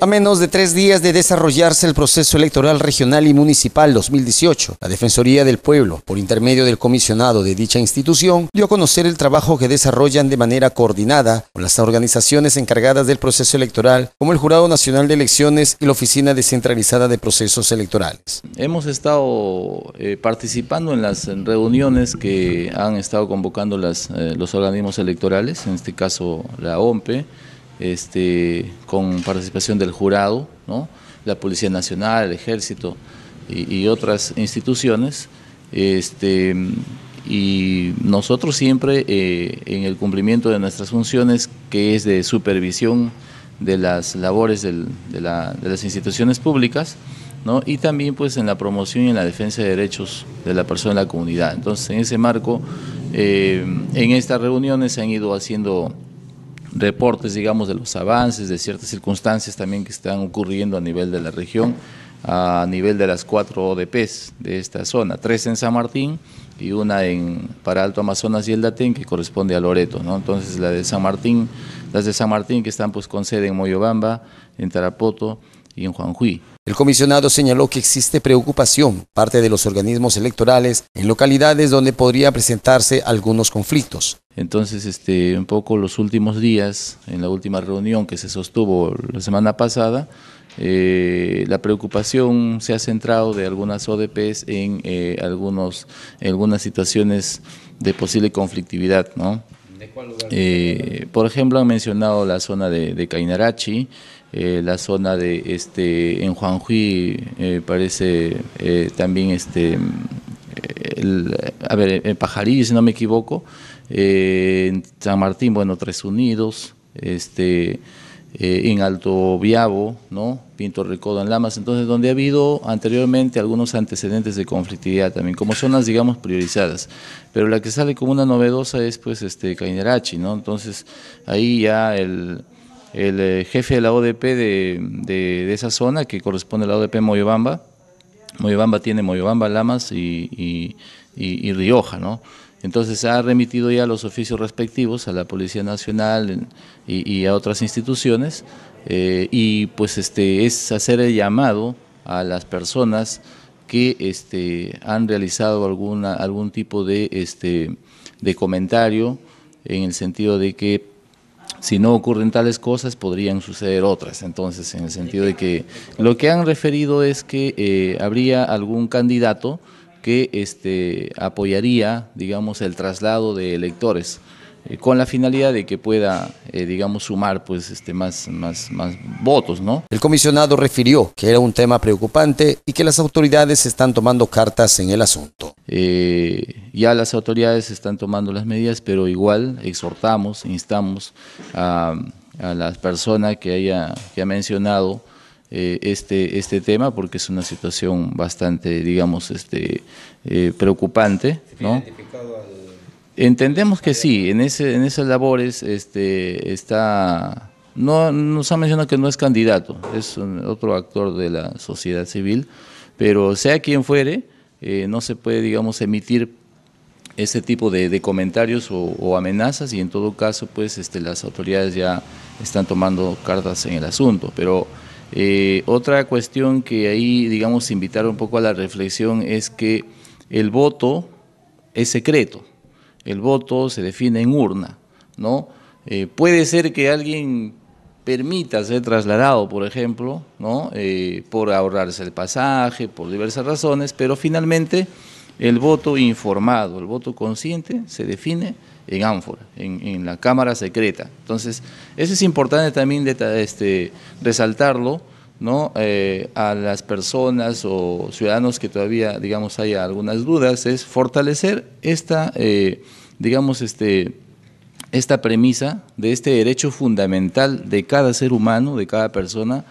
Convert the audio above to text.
A menos de tres días de desarrollarse el proceso electoral regional y municipal 2018, la Defensoría del Pueblo, por intermedio del comisionado de dicha institución, dio a conocer el trabajo que desarrollan de manera coordinada con las organizaciones encargadas del proceso electoral, como el Jurado Nacional de Elecciones y la Oficina Descentralizada de Procesos Electorales. Hemos estado eh, participando en las reuniones que han estado convocando las, eh, los organismos electorales, en este caso la OMPE, este, con participación del jurado, la Policía Nacional, el Ejército y, otras instituciones. Este, y nosotros siempre eh, en el cumplimiento de nuestras funciones, que es de supervisión de las labores de, las instituciones públicas, y también pues en la promoción y en la defensa de derechos de la persona en la comunidad. Entonces, en ese marco, eh, en estas reuniones se han ido haciendo reportes, digamos, de los avances, de ciertas circunstancias también que están ocurriendo a nivel de la región, a nivel de las cuatro ODPs de esta zona, tres en San Martín y una en para Alto Amazonas y el Datén, que corresponde a Loreto. ¿no? Entonces, la de San Martín, las de San Martín que están pues con sede en Moyobamba, en Tarapoto y en Juanjuí. El comisionado señaló que existe preocupación parte de los organismos electorales en localidades donde podría presentarse algunos conflictos. Entonces, este, un poco los últimos días, en la última reunión que se sostuvo la semana pasada, eh, la preocupación se ha centrado de algunas ODPs en, eh, algunos, algunas situaciones de posible conflictividad, ¿no? Eh, por ejemplo, han mencionado la zona de, Cainarachi, eh, la zona de este en Juanjuí eh, parece también este a ver en Pajarillo si no me equivoco en San Martín bueno tres Unidos este eh, en Alto Viabo, ¿no? Pinto Recodo en Lamas, entonces donde ha habido anteriormente algunos antecedentes de conflictividad también, como zonas digamos priorizadas, pero la que sale como una novedosa es pues este Cainerachi, ¿no? Entonces ahí ya el, el eh, jefe de la ODP de, esa zona que corresponde a la ODP Moyobamba, Moyobamba tiene Moyobamba, Lamas y, y Rioja, ¿no? Entonces ha remitido ya los oficios respectivos a la Policía Nacional y, a otras instituciones eh, y pues este es hacer el llamado a las personas que este, han realizado alguna, algún tipo de, este, de comentario en el sentido de que si no ocurren tales cosas podrían suceder otras. Entonces, en el sentido de que lo que han referido es que eh, habría algún candidato que este, apoyaría, digamos, el traslado de electores eh, con la finalidad de que pueda, eh, digamos, sumar pues, este, más, más, más votos. ¿no? El comisionado refirió que era un tema preocupante y que las autoridades están tomando cartas en el asunto. Eh, ya las autoridades están tomando las medidas, pero igual exhortamos, instamos a, a las personas que haya, que ha mencionado, eh, este, este tema porque es una situación bastante, digamos, este, eh, preocupante. ¿no? Entendemos que sí, en, ese, en esas labores este, está... No, nos ha mencionado que no es candidato, es otro actor de la sociedad civil, pero sea quien fuere, eh, no se puede, digamos, emitir ese tipo de, comentarios o, o, amenazas y en todo caso, pues este, las autoridades ya están tomando cartas en el asunto. Pero eh, otra cuestión que ahí, digamos, invitar un poco a la reflexión es que el voto es secreto. El voto se define en urna, ¿no? Eh, puede ser que alguien permita ser trasladado, por ejemplo, ¿no? Eh, por ahorrarse el pasaje, por diversas razones, pero finalmente el voto informado, el voto consciente, se define en ánfora, en, la Cámara Secreta. Entonces, eso es importante también de, este, resaltarlo ¿no? Eh, a las personas o ciudadanos que todavía, digamos, haya algunas dudas, es fortalecer esta, eh, digamos, este, esta premisa de este derecho fundamental de cada ser humano, de cada persona.